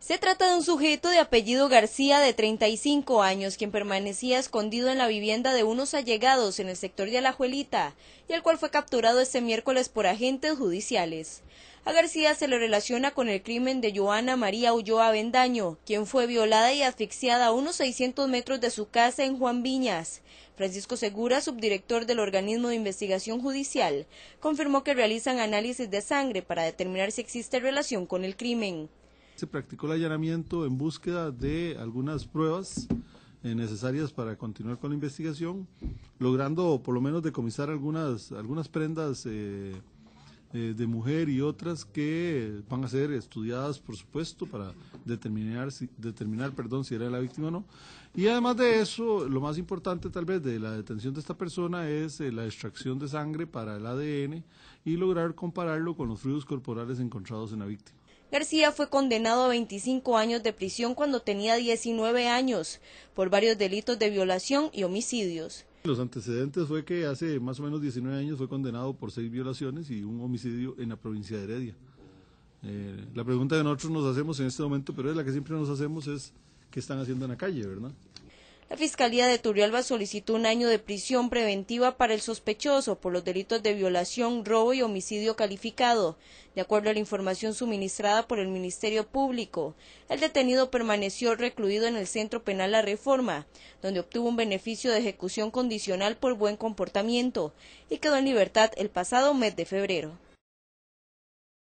Se trata de un sujeto de apellido García de 35 años, quien permanecía escondido en la vivienda de unos allegados en el sector de Alajuelita, y el cual fue capturado este miércoles por agentes judiciales. A García se le relaciona con el crimen de Joana María Ulloa Bendaño, quien fue violada y asfixiada a unos 600 metros de su casa en Juan Viñas. Francisco Segura, subdirector del organismo de investigación judicial, confirmó que realizan análisis de sangre para determinar si existe relación con el crimen se practicó el allanamiento en búsqueda de algunas pruebas eh, necesarias para continuar con la investigación, logrando por lo menos decomisar algunas, algunas prendas eh, eh, de mujer y otras que van a ser estudiadas, por supuesto, para determinar, si, determinar perdón, si era la víctima o no. Y además de eso, lo más importante tal vez de la detención de esta persona es la extracción de sangre para el ADN y lograr compararlo con los fluidos corporales encontrados en la víctima. García fue condenado a 25 años de prisión cuando tenía 19 años por varios delitos de violación y homicidios. Los antecedentes fue que hace más o menos 19 años fue condenado por seis violaciones y un homicidio en la provincia de Heredia. Eh, la pregunta que nosotros nos hacemos en este momento, pero es la que siempre nos hacemos, es qué están haciendo en la calle, ¿verdad? La Fiscalía de Turrialba solicitó un año de prisión preventiva para el sospechoso por los delitos de violación, robo y homicidio calificado. De acuerdo a la información suministrada por el Ministerio Público, el detenido permaneció recluido en el Centro Penal La Reforma, donde obtuvo un beneficio de ejecución condicional por buen comportamiento y quedó en libertad el pasado mes de febrero.